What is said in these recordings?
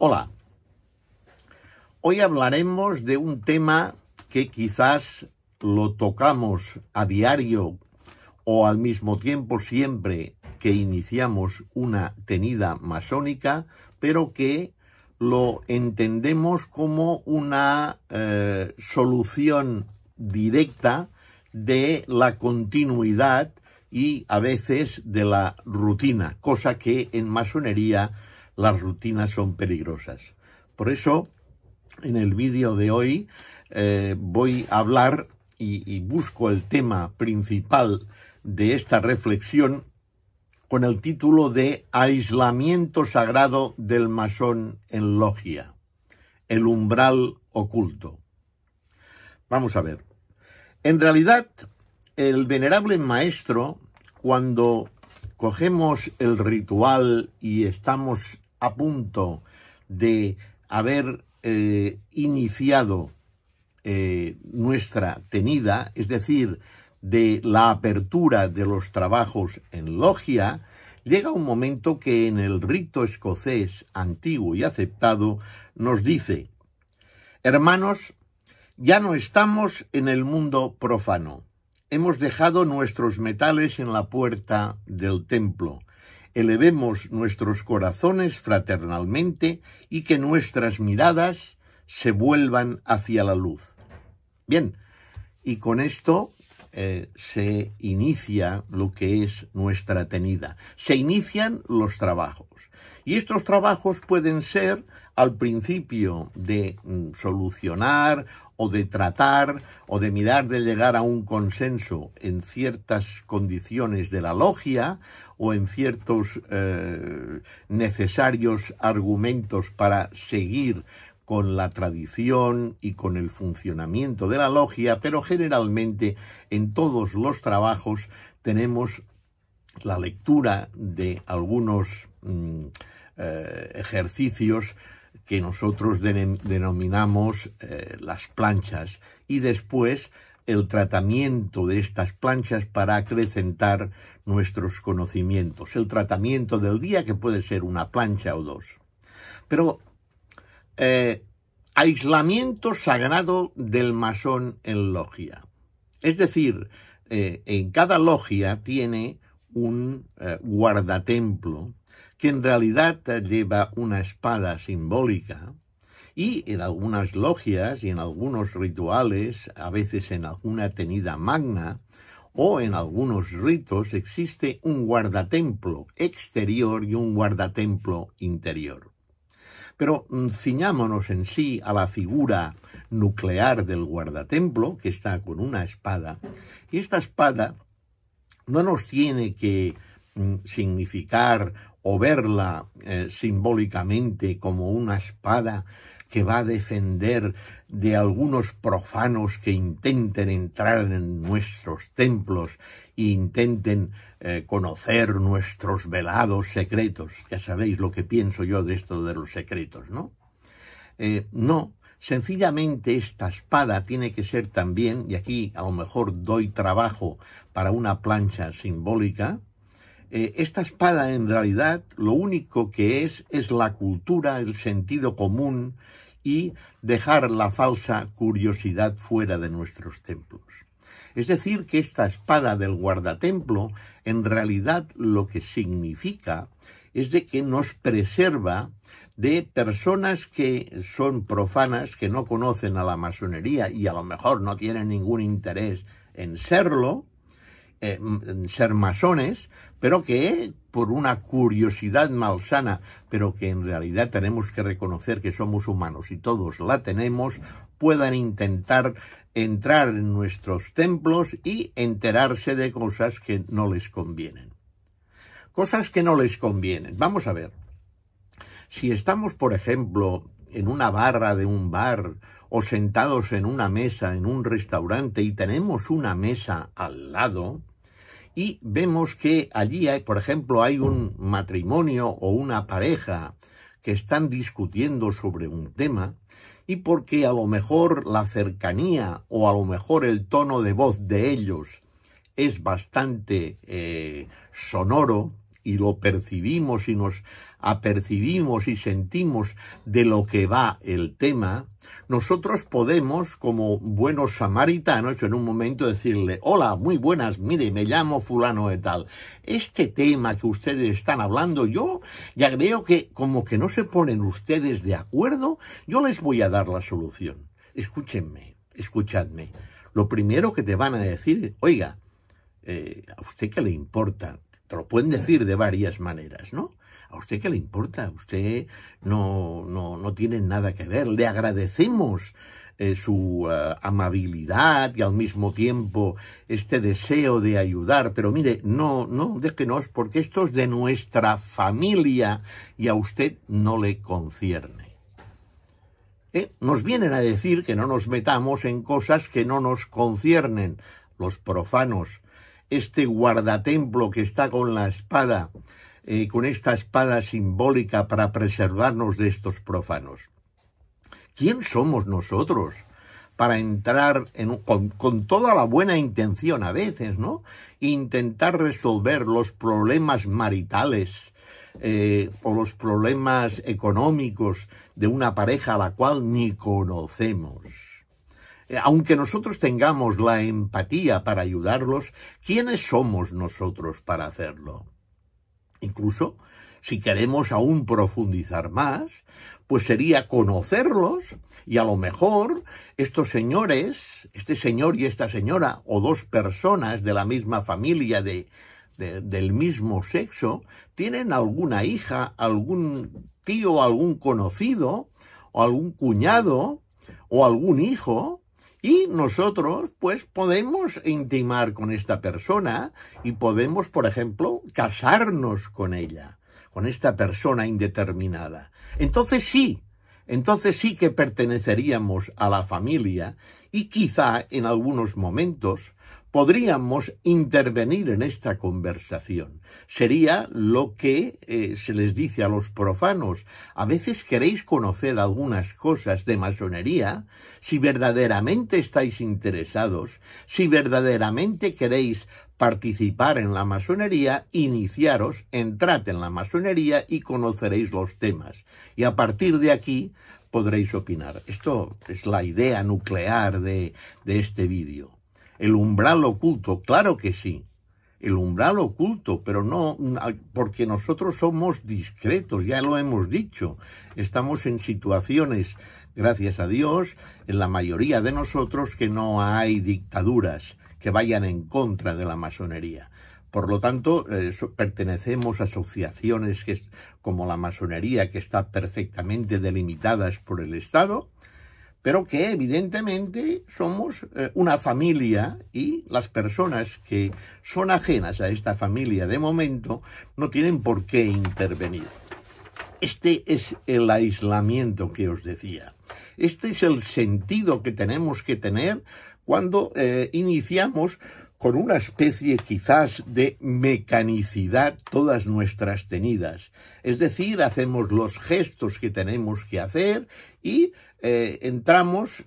Hola, hoy hablaremos de un tema que quizás lo tocamos a diario o al mismo tiempo siempre que iniciamos una tenida masónica, pero que lo entendemos como una eh, solución directa de la continuidad y a veces de la rutina, cosa que en masonería las rutinas son peligrosas. Por eso, en el vídeo de hoy eh, voy a hablar y busco el tema principal de esta reflexión con el título de Aislamiento Sagrado del Masón en Logia, el umbral oculto. Vamos a ver. En realidad, el venerable maestro, cuando cogemos el ritual y estamos a punto de haber eh, iniciado eh, nuestra tenida, es decir, de la apertura de los trabajos en logia, llega un momento que en el rito escocés antiguo y aceptado nos dice, hermanos, ya no estamos en el mundo profano. Hemos dejado nuestros metales en la puerta del templo elevemos nuestros corazones fraternalmente y que nuestras miradas se vuelvan hacia la luz. Bien, y con esto eh, se inicia lo que es nuestra tenida. Se inician los trabajos. Y estos trabajos pueden ser al principio de mm, solucionar o de tratar o de mirar de llegar a un consenso en ciertas condiciones de la logia o en ciertos eh, necesarios argumentos para seguir con la tradición y con el funcionamiento de la logia, pero generalmente en todos los trabajos tenemos la lectura de algunos mm, eh, ejercicios que nosotros denominamos eh, las planchas y después el tratamiento de estas planchas para acrecentar nuestros conocimientos, el tratamiento del día que puede ser una plancha o dos. Pero eh, aislamiento sagrado del masón en logia. Es decir, eh, en cada logia tiene un eh, guardatemplo que en realidad lleva una espada simbólica y en algunas logias y en algunos rituales, a veces en alguna tenida magna, o en algunos ritos existe un guardatemplo exterior y un guardatemplo interior. Pero mm, ciñámonos en sí a la figura nuclear del guardatemplo, que está con una espada, y esta espada no nos tiene que mm, significar o verla eh, simbólicamente como una espada que va a defender de algunos profanos que intenten entrar en nuestros templos e intenten eh, conocer nuestros velados secretos. Ya sabéis lo que pienso yo de esto de los secretos, ¿no? Eh, no, Sencillamente esta espada tiene que ser también, y aquí a lo mejor doy trabajo para una plancha simbólica, eh, esta espada en realidad lo único que es es la cultura, el sentido común, y dejar la falsa curiosidad fuera de nuestros templos. Es decir, que esta espada del guardatemplo en realidad lo que significa es de que nos preserva de personas que son profanas, que no conocen a la masonería y a lo mejor no tienen ningún interés en serlo, eh, en ser masones, pero que por una curiosidad malsana, pero que en realidad tenemos que reconocer que somos humanos y todos la tenemos, puedan intentar entrar en nuestros templos y enterarse de cosas que no les convienen. Cosas que no les convienen. Vamos a ver. Si estamos, por ejemplo, en una barra de un bar o sentados en una mesa en un restaurante y tenemos una mesa al lado, y vemos que allí, por ejemplo, hay un matrimonio o una pareja que están discutiendo sobre un tema y porque a lo mejor la cercanía o a lo mejor el tono de voz de ellos es bastante eh, sonoro y lo percibimos y nos apercibimos y sentimos de lo que va el tema, nosotros podemos, como buenos samaritanos, en un momento decirle, hola, muy buenas, mire, me llamo fulano de tal. Este tema que ustedes están hablando, yo ya veo que como que no se ponen ustedes de acuerdo, yo les voy a dar la solución. Escúchenme, escuchadme. Lo primero que te van a decir, oiga, eh, ¿a usted qué le importa? Te lo pueden decir de varias maneras, ¿no? ¿A usted qué le importa? Usted no, no, no tiene nada que ver. Le agradecemos eh, su eh, amabilidad y al mismo tiempo este deseo de ayudar. Pero mire, no, no, déjenos, porque esto es de nuestra familia y a usted no le concierne. ¿Eh? Nos vienen a decir que no nos metamos en cosas que no nos conciernen, los profanos. Este guardatemplo que está con la espada con esta espada simbólica para preservarnos de estos profanos. ¿Quién somos nosotros para entrar con, toda la buena intención a veces, ¿no? Intentar resolver los problemas maritales eh, o los problemas económicos de una pareja a la cual ni conocemos eh, aunque nosotros tengamos la empatía para ayudarlos, ¿quiénes somos nosotros para hacerlo? Incluso, si queremos aún profundizar más, pues sería conocerlos y a lo mejor estos señores, este señor y esta señora, o dos personas de la misma familia, de, del mismo sexo, tienen alguna hija, algún tío, algún conocido, o algún cuñado, o algún hijo, y nosotros, pues, podemos intimar con esta persona y podemos, por ejemplo, casarnos con ella, con esta persona indeterminada. Entonces sí, entonces sí que perteneceríamos a la familia y quizá en algunos momentos podríamos intervenir en esta conversación. Sería lo que eh, se les dice a los profanos. A veces queréis conocer algunas cosas de masonería si verdaderamente estáis interesados, si verdaderamente queréis participar en la masonería, iniciaros, entrad en la masonería y conoceréis los temas. Y a partir de aquí podréis opinar. Esto es la idea nuclear de este vídeo el umbral oculto, claro que sí, el umbral oculto, pero no porque nosotros somos discretos, ya lo hemos dicho, estamos en situaciones, gracias a Dios, en la mayoría de nosotros que no hay dictaduras que vayan en contra de la masonería. Por lo tanto, eh, pertenecemos a asociaciones que, como la masonería, que están perfectamente delimitadas por el Estado, pero que evidentemente somos eh, una familia y las personas que son ajenas a esta familia de momento no tienen por qué intervenir. Este es el aislamiento que os decía. Este es el sentido que tenemos que tener cuando eh, iniciamos con una especie quizás de mecanicidad todas nuestras tenidas. Es decir, hacemos los gestos que tenemos que hacer y eh, entramos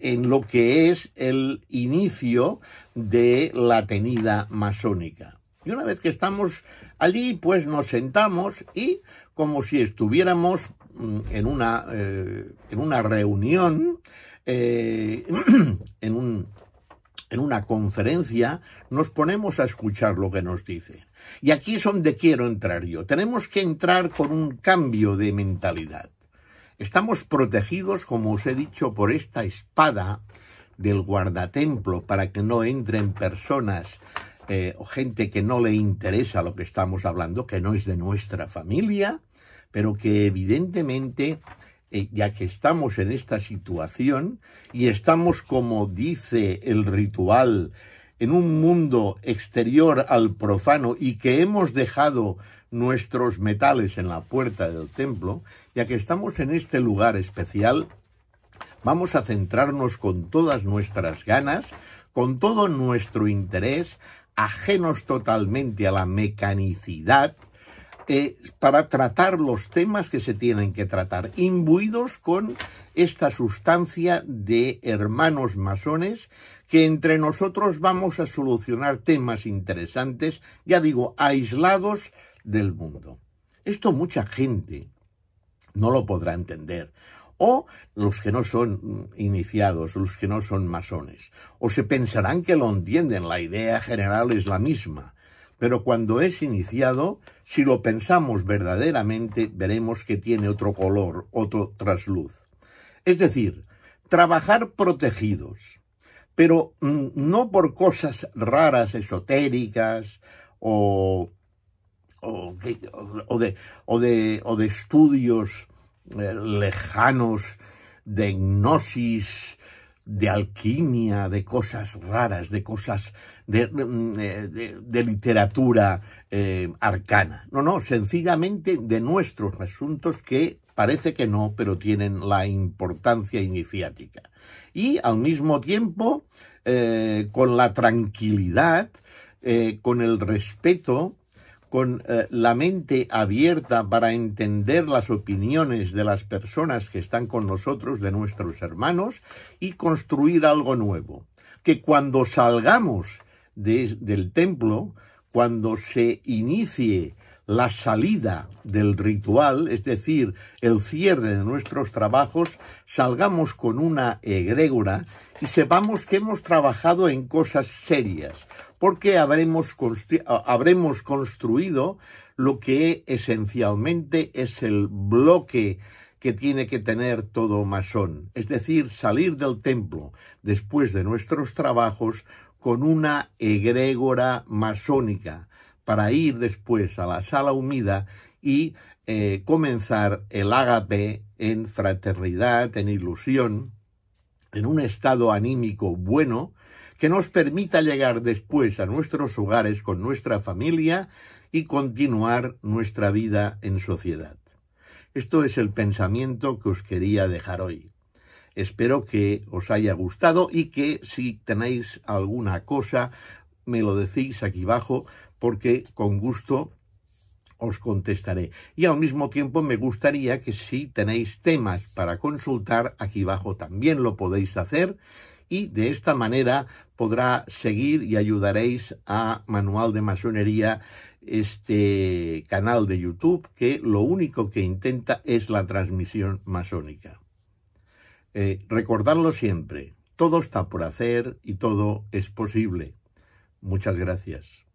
en lo que es el inicio de la tenida masónica. Y una vez que estamos allí, pues nos sentamos y como si estuviéramos mm, en una, eh, en una reunión, eh, en, en una conferencia, nos ponemos a escuchar lo que nos dice Y aquí es donde quiero entrar yo. Tenemos que entrar con un cambio de mentalidad. Estamos protegidos, como os he dicho, por esta espada del guardatemplo para que no entren personas eh, o gente que no le interesa lo que estamos hablando, que no es de nuestra familia, pero que evidentemente, eh, ya que estamos en esta situación y estamos, como dice el ritual, en un mundo exterior al profano y que hemos dejado nuestros metales en la puerta del templo, ya que estamos en este lugar especial, vamos a centrarnos con todas nuestras ganas, con todo nuestro interés, ajenos totalmente a la mecanicidad, eh, para tratar los temas que se tienen que tratar, imbuidos con esta sustancia de hermanos masones que entre nosotros vamos a solucionar temas interesantes, ya digo, aislados del mundo. Esto mucha gente no lo podrá entender. O los que no son iniciados, los que no son masones. O se pensarán que lo entienden, la idea general es la misma. Pero cuando es iniciado, si lo pensamos verdaderamente, veremos que tiene otro color, otro trasluz. Es decir, trabajar protegidos, pero mm, no por cosas raras, esotéricas o o, de, estudios eh, lejanos de gnosis, de alquimia, de cosas raras, de cosas de, mm, eh, literatura eh, arcana. No, no, sencillamente de nuestros asuntos que parece que no, pero tienen la importancia iniciática. Y al mismo tiempo, con la tranquilidad, con el respeto con eh, la mente abierta para entender las opiniones de las personas que están con nosotros, de nuestros hermanos, y construir algo nuevo. Que cuando salgamos del templo, cuando se inicie la salida del ritual, es decir, el cierre de nuestros trabajos, salgamos con una egregora y sepamos que hemos trabajado en cosas serias, porque habremos, construido lo que esencialmente es el bloque que tiene que tener todo masón, es decir, salir del templo después de nuestros trabajos con una egregora masónica, para ir después a la sala humida y eh, comenzar el ágape en fraternidad, en ilusión, en un estado anímico bueno que nos permita llegar después a nuestros hogares con nuestra familia y continuar nuestra vida en sociedad. Esto es el pensamiento que os quería dejar hoy. Espero que os haya gustado y que si tenéis alguna cosa me lo decís aquí abajo porque con gusto os contestaré. Y al mismo tiempo me gustaría que si tenéis temas para consultar, aquí abajo también lo podéis hacer y de esta manera podrá seguir y ayudaréis a Manual de Masonería, este canal de YouTube que lo único que intenta es la transmisión masónica. Eh, recordadlo siempre, todo está por hacer y todo es posible. Muchas gracias.